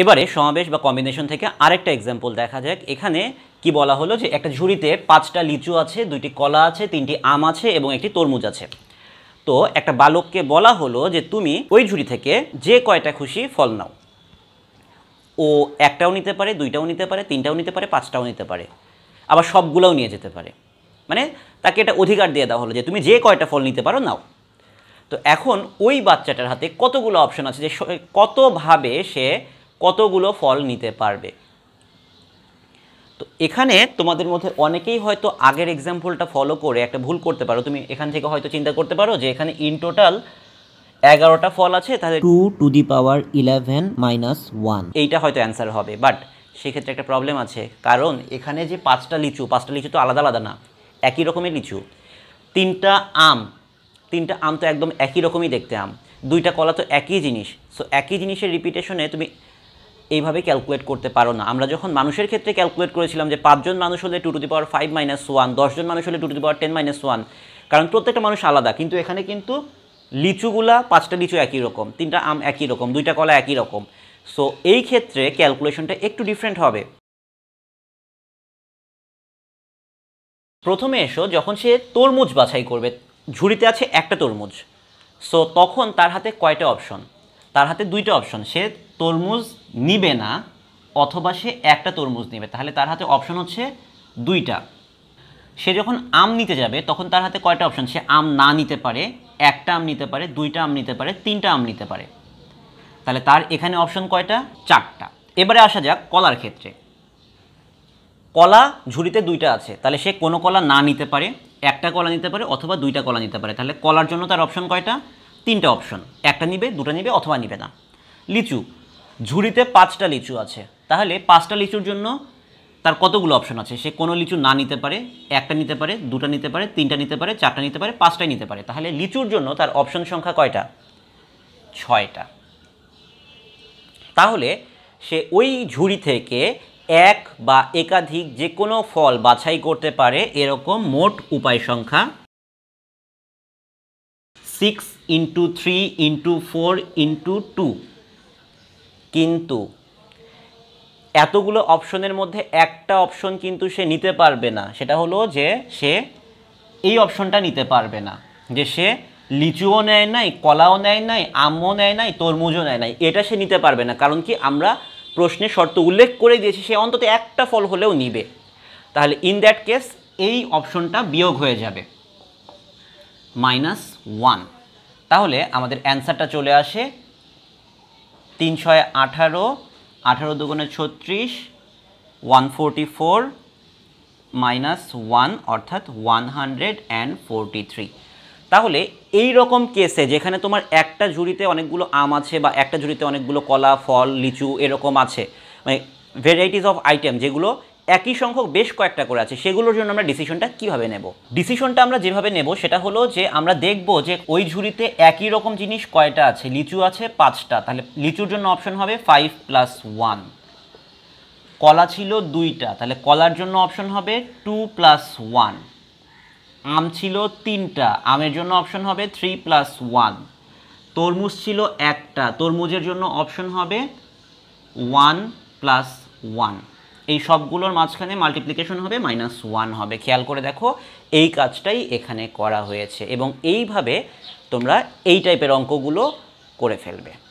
এবারে সমাবেশ বা কম্বিনেশন থেকে আরেকটা এক্সাম্পল দেখা যাক এখানে কি বলা হলো যে একটা ঝুড়িতে পাঁচটা লিচু আছে দুইটি কলা আছে তিনটি আম আছে এবং একটি তরমুজ আছে তো একটা বালককে বলা হলো যে তুমি ওই ঝুড়ি থেকে যে কয়টা খুশি ফল নাও ও একটাও নিতে পারে দুইটাও নিতে পারে তিনটাও নিতে পারে পাঁচটাও নিতে পারে আবার সবগুলোও নিয়ে যেতে পারে মানে তাকে এটা অধিকার দিয়ে দেওয়া হলো যে তুমি যে কয়টা ফল নিতে পারো নাও তো এখন ওই বাচ্চাটার হাতে কতগুলো অপশন আছে যে কতভাবে সে কতগুলো ফল নিতে পারবে তো এখানে তোমাদের মধ্যে অনেকেই হয়তো আগের এক্সাম্পলটা ফলো করে একটা ভুল করতে পারো তুমি এখান থেকে হয়তো চিন্তা করতে পারো যে এখানে ইন টোটাল এগারোটা ফল আছে তাহলে two to the power eleven minus one এইটা হয়তো অ্যান্সার হবে বাট সেক্ষেত্রে একটা প্রবলেম আছে কারণ এখানে যে পাঁচটা লিচু পাঁচটা লিচু তো আলাদা আলাদা না একই রকমের লিচু তিনটা আম তিনটা আম তো একদম একই রকমই দেখতে আম দুইটা কলা তো একই জিনিস সো একই জিনিসের রিপিটেশনে তুমি এইভাবে ক্যালকুলেট করতে পারো না আমরা যখন মানুষের ক্ষেত্রে ক্যালকুলেট করেছিলাম যে পাঁচজন মানুষ হলে two to the power five minus one দশজন মানুষ হলে two to the power ten minus one কারণ প্রত্যেকটা মানুষ আলাদা কিন্তু এখানে কিন্তু লিচুগুলা পাঁচটা লিচু একই রকম তিনটা আম একই রকম দুইটা কলা একই রকম সো এই ক্ষেত্রে ক্যালকুলেশনটা একটু ডিফারেন্ট হবে প্রথমে এসো যখন সে তরমুজ বাছাই করবে ঝুড়িতে আছে একটা তরমুজ সো তখন তার হাতে কয়টা অপশন তার হাতে দুইটা অপশন সে তরমুজ নিবে না অথবা সে একটা তরমুজ নেবে তাহলে তার হাতে অপশন হচ্ছে দুইটা সে যখন আম নিতে যাবে তখন তার হাতে কয়টা অপশন সে আম না নিতে পারে একটা আম নিতে পারে দুইটা আম নিতে পারে তিনটা আম নিতে পারে তাহলে তার এখানে অপশন কয়টা চারটা এবারে আসা যাক কলার ক্ষেত্রে কলা ঝুড়িতে দুইটা আছে তাহলে সে কোনো কলা না নিতে পারে একটা কলা নিতে পারে অথবা দুইটা কলা নিতে পারে তাহলে কলার জন্য তার অপশন কয়টা তিনটা অপশন একটা নিবে দুটা নিবে অথবা নিবে না লিচু ঝুড়িতে পাঁচটা লিচু আছে তাহলে পাঁচটা লিচুর জন্য তার কতগুলো অপশন আছে সে কোনো লিচু না নিতে পারে একটা নিতে পারে দুটা নিতে পারে তিনটা নিতে পারে চারটা নিতে পারে পাঁচটাই নিতে পারে তাহলে লিচুর জন্য তার অপশন সংখ্যা কয়টা ছয়টা তাহলে সে ওই ঝুড়ি থেকে এক বা একাধিক যে কোনো ফল বাছাই করতে পারে এরকম মোট উপায় সংখ্যা six into three into four into two কিন্তু এতগুলো অপশনের মধ্যে একটা অপশন কিন্তু সে নিতে পারবে না সেটা হলো যে সে এই অপশনটা নিতে পারবে না যে সে লিচুও নেয় নাই কলাও নেয় নাই আমও নেয় নাই তরমুজও নেয় নাই এটা সে নিতে পারবে না কারণ কি আমরা প্রশ্নে শর্ত উল্লেখ করে দিয়েছি সে অন্তত একটা ফল হলেও নিবে তাহলে ইন দ্যাট কেস এই অপশনটা বিয়োগ হয়ে যাবে মাইনাস ওয়ান তাহলে আমাদের অ্যান্সারটা চলে আসে তিনশয় আঠারো আঠারো দুগুণে ছত্রিশ one forty four minus one অর্থাৎ one hundred and forty three তাহলে এই রকম কেসে যেখানে তোমার একটা ঝুড়িতে অনেকগুলো আম আছে বা একটা ঝুড়িতে অনেকগুলো কলা ফল লিচু এরকম আছে মানে ভ্যারাইটিস অফ আইটেম যেগুলো একই সংখ্যক বেশ কয়েকটা করে আছে সেগুলোর জন্য আমরা ডিসিশনটা কিভাবে নেব ডিসিশনটা আমরা যেভাবে নেব সেটা হলো যে আমরা দেখব যে ওই ঝুড়িতে একই রকম জিনিস কয়টা আছে লিচু আছে পাঁচটা তাহলে লিচুর জন্য অপশন হবে ফাইভ প্লাস ওয়ান কলা ছিল দুইটা তাহলে কলার জন্য অপশন হবে টু প্লাস ওয়ান আম ছিল তিনটা আমের জন্য অপশন হবে থ্রি প্লাস ওয়ান তরমুজ ছিল একটা তরমুজের জন্য অপশন হবে ওয়ান প্লাস ওয়ান এই সবগুলোর মাঝখানে মাল্টিপ্লিকেশন হবে মাইনাস ওয়ান হবে খেয়াল করে দেখো এই কাজটাই এখানে করা হয়েছে এবং এইভাবে তোমরা এই টাইপের অঙ্কগুলো করে ফেলবে